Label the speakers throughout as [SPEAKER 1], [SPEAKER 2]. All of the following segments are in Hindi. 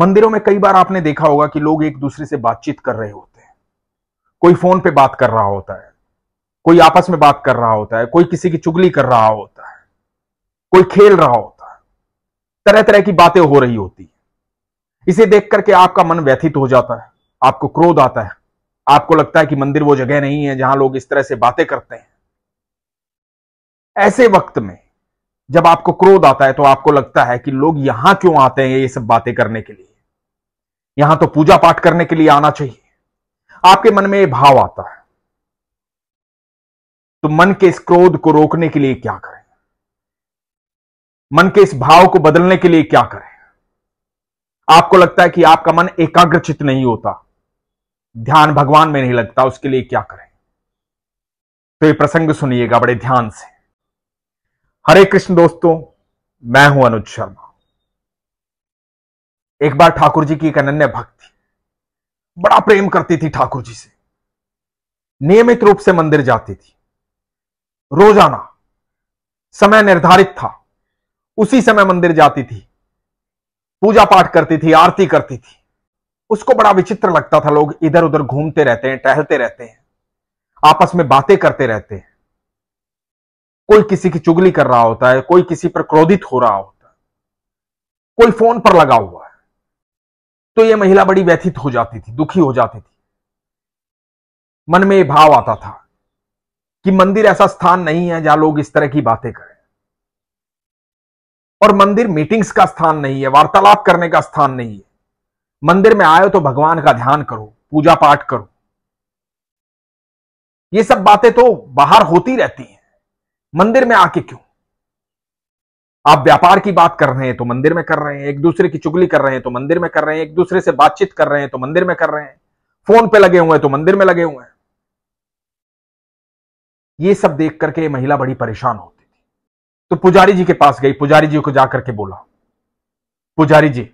[SPEAKER 1] मंदिरों में कई बार आपने देखा होगा कि लोग एक दूसरे से बातचीत कर रहे होते हैं कोई फोन पे बात कर रहा होता है कोई आपस में बात कर रहा होता है कोई किसी की चुगली कर रहा होता है कोई खेल रहा होता है तरह तरह की बातें हो रही होती है इसे देख करके आपका मन व्यथित हो जाता है आपको क्रोध आता है आपको लगता है कि मंदिर वो जगह नहीं है जहां लोग इस तरह से बातें करते हैं ऐसे वक्त में जब आपको क्रोध आता है तो आपको लगता है कि लोग यहां क्यों आते हैं ये सब बातें करने के लिए यहां तो पूजा पाठ करने के लिए आना चाहिए आपके मन में यह भाव आता है तो मन के इस क्रोध को रोकने के लिए क्या करें मन के इस भाव को बदलने के लिए क्या करें आपको लगता है कि आपका मन एकाग्रचित नहीं होता ध्यान भगवान में नहीं लगता उसके लिए क्या करें तो ये प्रसंग सुनिएगा बड़े ध्यान से हरे कृष्ण दोस्तों मैं हूं अनुज शर्मा एक बार ठाकुर जी की एक अनन्य भक्त थी बड़ा प्रेम करती थी ठाकुर जी से नियमित रूप से मंदिर जाती थी रोजाना समय निर्धारित था उसी समय मंदिर जाती थी पूजा पाठ करती थी आरती करती थी उसको बड़ा विचित्र लगता था लोग इधर उधर घूमते रहते हैं टहलते रहते हैं आपस में बातें करते रहते हैं कोई किसी की चुगली कर रहा होता है कोई किसी पर क्रोधित हो रहा होता है कोई फोन पर लगा हुआ है तो ये महिला बड़ी व्यथित हो जाती थी दुखी हो जाती थी मन में भाव आता था कि मंदिर ऐसा स्थान नहीं है जहां लोग इस तरह की बातें करें और मंदिर मीटिंग्स का स्थान नहीं है वार्तालाप करने का स्थान नहीं है मंदिर में आयो तो भगवान का ध्यान करो पूजा पाठ करो ये सब बातें तो बाहर होती रहती हैं मंदिर में आके क्यों आप व्यापार की बात कर रहे हैं तो मंदिर में कर रहे हैं एक दूसरे की चुगली कर रहे हैं तो मंदिर में कर रहे हैं एक दूसरे से बातचीत कर रहे हैं तो मंदिर में कर रहे हैं फोन पे लगे हुए हैं तो मंदिर में लगे हुए हैं ये सब देख करके महिला बड़ी परेशान होती थी तो पुजारी जी के पास गई पुजारी जी को जाकर के बोला पुजारी जी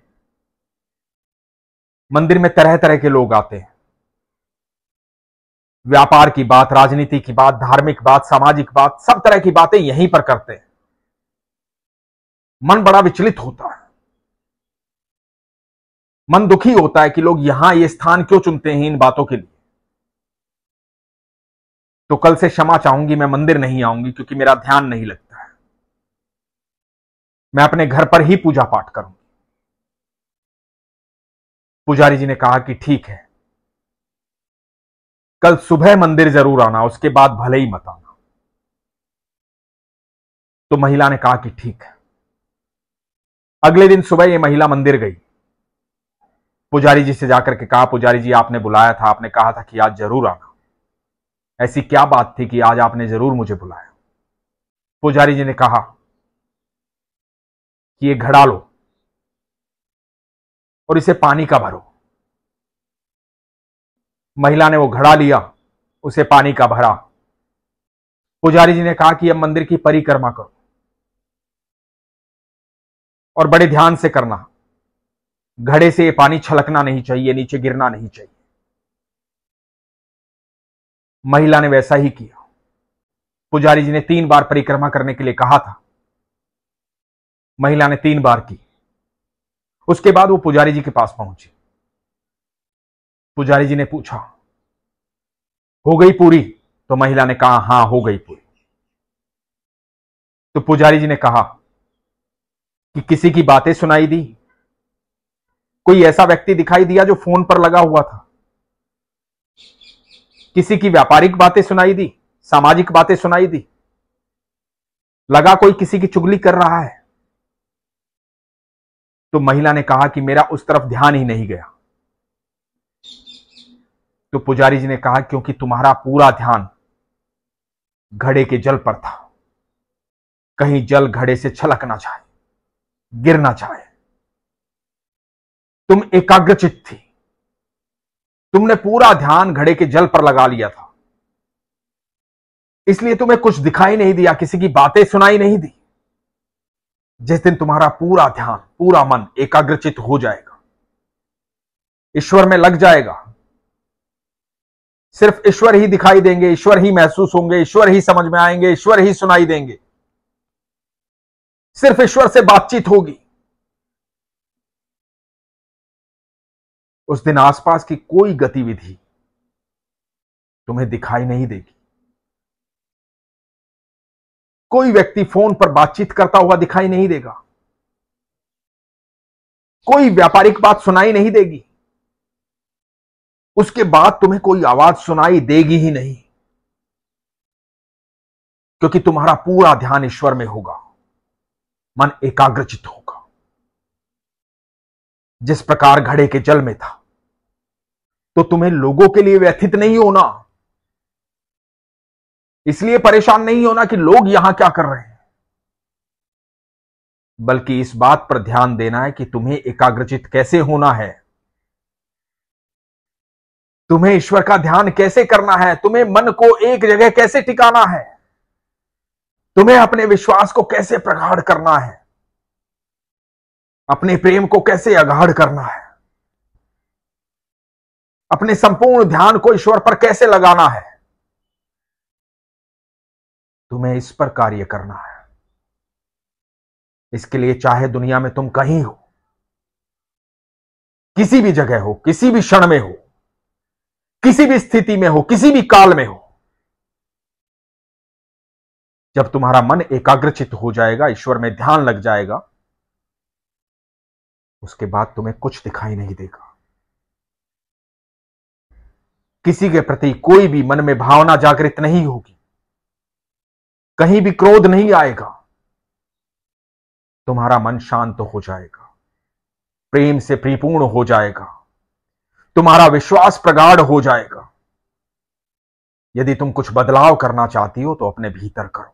[SPEAKER 1] मंदिर में तरह तरह के लोग आते हैं व्यापार की बात राजनीति की बात धार्मिक बात सामाजिक बात सब तरह की बातें यहीं पर करते हैं मन बड़ा विचलित होता है मन दुखी होता है कि लोग यहां ये स्थान क्यों चुनते हैं इन बातों के लिए तो कल से क्षमा चाहूंगी मैं मंदिर नहीं आऊंगी क्योंकि मेरा ध्यान नहीं लगता है मैं अपने घर पर ही पूजा पाठ करूंगी पुजारी जी ने कहा कि ठीक है कल सुबह मंदिर जरूर आना उसके बाद भले ही मत आना तो महिला ने कहा कि ठीक है अगले दिन सुबह ये महिला मंदिर गई पुजारी जी से जाकर के कहा पुजारी जी आपने बुलाया था आपने कहा था कि आज जरूर आना ऐसी क्या बात थी कि आज आपने जरूर मुझे बुलाया पुजारी जी ने कहा कि ये घड़ा लो और इसे पानी का भरो महिला ने वो घड़ा लिया उसे पानी का भरा पुजारी जी ने कहा कि अब मंदिर की परिक्रमा करो और बड़े ध्यान से करना घड़े से पानी छलकना नहीं चाहिए नीचे गिरना नहीं चाहिए महिला ने वैसा ही किया पुजारी जी ने तीन बार परिक्रमा करने के लिए कहा था महिला ने तीन बार की उसके बाद वो पुजारी जी के पास पहुंची पुजारी जी ने पूछा हो गई पूरी तो महिला ने कहा हां हो गई पूरी तो पुजारी जी ने कहा कि किसी की बातें सुनाई दी कोई ऐसा व्यक्ति दिखाई दिया जो फोन पर लगा हुआ था किसी की व्यापारिक बातें सुनाई दी सामाजिक बातें सुनाई दी लगा कोई किसी की चुगली कर रहा है तो महिला ने कहा कि मेरा उस तरफ ध्यान ही नहीं गया तो पुजारी जी ने कहा क्योंकि तुम्हारा पूरा ध्यान घड़े के जल पर था कहीं जल घड़े से छलक ना जाए गिरना चाहे तुम एकाग्रचित थी तुमने पूरा ध्यान घड़े के जल पर लगा लिया था इसलिए तुम्हें कुछ दिखाई नहीं दिया किसी की बातें सुनाई नहीं दी जिस दिन तुम्हारा पूरा ध्यान पूरा मन एकाग्रचित हो जाएगा ईश्वर में लग जाएगा सिर्फ ईश्वर ही दिखाई देंगे ईश्वर ही महसूस होंगे ईश्वर ही समझ में आएंगे ईश्वर ही सुनाई देंगे सिर्फ ईश्वर से बातचीत होगी उस दिन आसपास की कोई गतिविधि तुम्हें दिखाई नहीं देगी कोई व्यक्ति फोन पर बातचीत करता हुआ दिखाई नहीं देगा कोई व्यापारिक बात सुनाई नहीं देगी उसके बाद तुम्हें कोई आवाज सुनाई देगी ही नहीं क्योंकि तुम्हारा पूरा ध्यान ईश्वर में होगा मन एकाग्रचित होगा जिस प्रकार घड़े के जल में था तो तुम्हें लोगों के लिए व्यथित नहीं होना इसलिए परेशान नहीं होना कि लोग यहां क्या कर रहे हैं बल्कि इस बात पर ध्यान देना है कि तुम्हें एकाग्रचित कैसे होना है तुम्हें ईश्वर का ध्यान कैसे करना है तुम्हें मन को एक जगह कैसे टिकाना है तुम्हें अपने विश्वास को कैसे प्रगाढ़ करना है अपने प्रेम को कैसे अगाढ़ करना है अपने संपूर्ण ध्यान को ईश्वर पर कैसे लगाना है तुम्हें इस पर कार्य करना है इसके लिए चाहे दुनिया में तुम कहीं हो किसी भी जगह हो किसी भी क्षण में हो किसी भी स्थिति में हो किसी भी काल में हो जब तुम्हारा मन एकाग्रचित हो जाएगा ईश्वर में ध्यान लग जाएगा उसके बाद तुम्हें कुछ दिखाई नहीं देगा किसी के प्रति कोई भी मन में भावना जागृत नहीं होगी कहीं भी क्रोध नहीं आएगा तुम्हारा मन शांत हो जाएगा प्रेम से परिपूर्ण हो जाएगा तुम्हारा विश्वास प्रगाढ़ हो जाएगा यदि तुम कुछ बदलाव करना चाहती हो तो अपने भीतर करो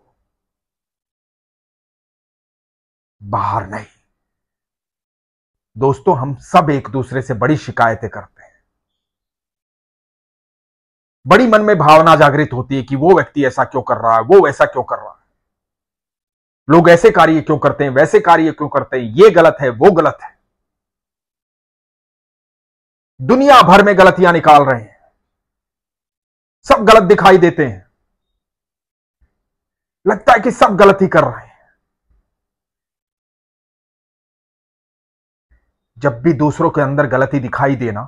[SPEAKER 1] बाहर नहीं दोस्तों हम सब एक दूसरे से बड़ी शिकायतें करते हैं बड़ी मन में भावना जागृत होती है कि वो व्यक्ति ऐसा क्यों कर रहा है वो वैसा क्यों कर रहा है लोग ऐसे कार्य क्यों करते हैं वैसे कार्य क्यों करते हैं ये गलत है वो गलत है दुनिया भर में गलतियां निकाल रहे हैं सब गलत दिखाई देते हैं लगता है कि सब गलती कर रहे हैं जब भी दूसरों के अंदर गलती दिखाई देना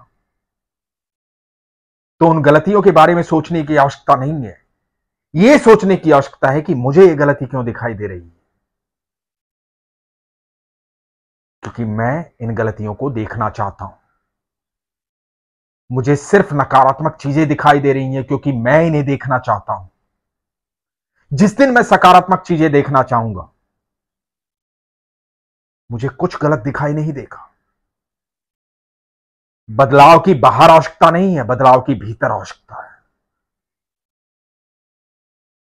[SPEAKER 1] तो उन गलतियों के बारे में सोचने की आवश्यकता नहीं है यह सोचने की आवश्यकता है कि मुझे यह गलती क्यों दिखाई दे रही है क्योंकि मैं इन गलतियों को देखना चाहता हूं मुझे सिर्फ नकारात्मक चीजें दिखाई दे रही हैं क्योंकि मैं इन्हें देखना चाहता हूं जिस दिन मैं सकारात्मक चीजें देखना चाहूंगा मुझे कुछ गलत दिखाई नहीं देगा बदलाव की बाहर आवश्यकता नहीं है बदलाव की भीतर आवश्यकता है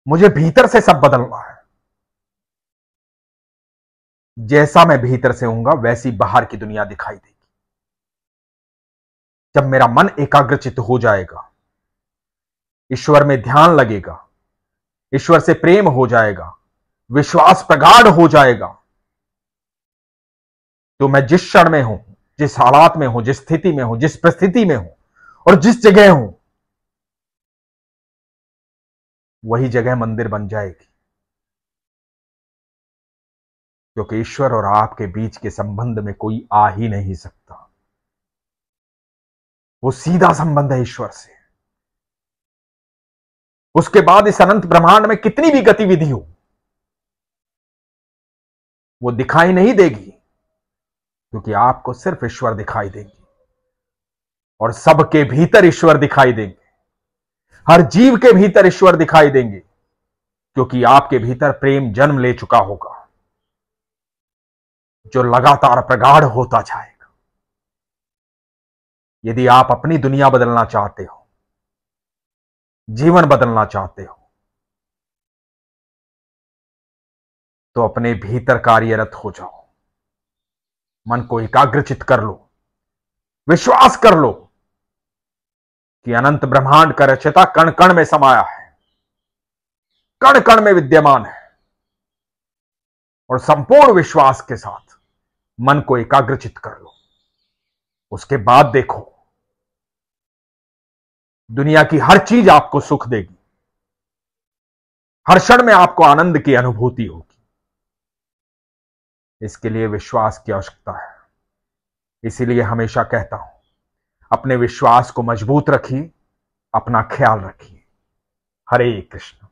[SPEAKER 1] मुझे भीतर से सब बदलना है जैसा मैं भीतर से हूंगा वैसी बाहर की दुनिया दिखाई देगी जब मेरा मन एकाग्रचित हो जाएगा ईश्वर में ध्यान लगेगा ईश्वर से प्रेम हो जाएगा विश्वास प्रगाढ़ हो जाएगा तो मैं जिस क्षण में हूं जिस हालात में हो जिस स्थिति में हो जिस परिस्थिति में हो और जिस जगह हो वही जगह मंदिर बन जाएगी क्योंकि ईश्वर और आपके बीच के संबंध में कोई आ ही नहीं सकता वो सीधा संबंध है ईश्वर से उसके बाद इस अनंत ब्रह्मांड में कितनी भी गतिविधि हो वो दिखाई नहीं देगी क्योंकि आपको सिर्फ ईश्वर दिखाई देंगे और सबके भीतर ईश्वर दिखाई देंगे हर जीव के भीतर ईश्वर दिखाई देंगे क्योंकि आपके भीतर प्रेम जन्म ले चुका होगा जो लगातार प्रगाढ़ होता जाएगा यदि आप अपनी दुनिया बदलना चाहते हो जीवन बदलना चाहते हो तो अपने भीतर कार्यरत हो जाओ मन को एकाग्रचित कर लो विश्वास कर लो कि अनंत ब्रह्मांड का रचयिता कण कण में समाया है कण कण में विद्यमान है और संपूर्ण विश्वास के साथ मन को एकाग्रचित कर लो उसके बाद देखो दुनिया की हर चीज आपको सुख देगी हर क्षण में आपको आनंद की अनुभूति होगी इसके लिए विश्वास की आवश्यकता है इसीलिए हमेशा कहता हूं अपने विश्वास को मजबूत रखिए अपना ख्याल रखिए हरे कृष्ण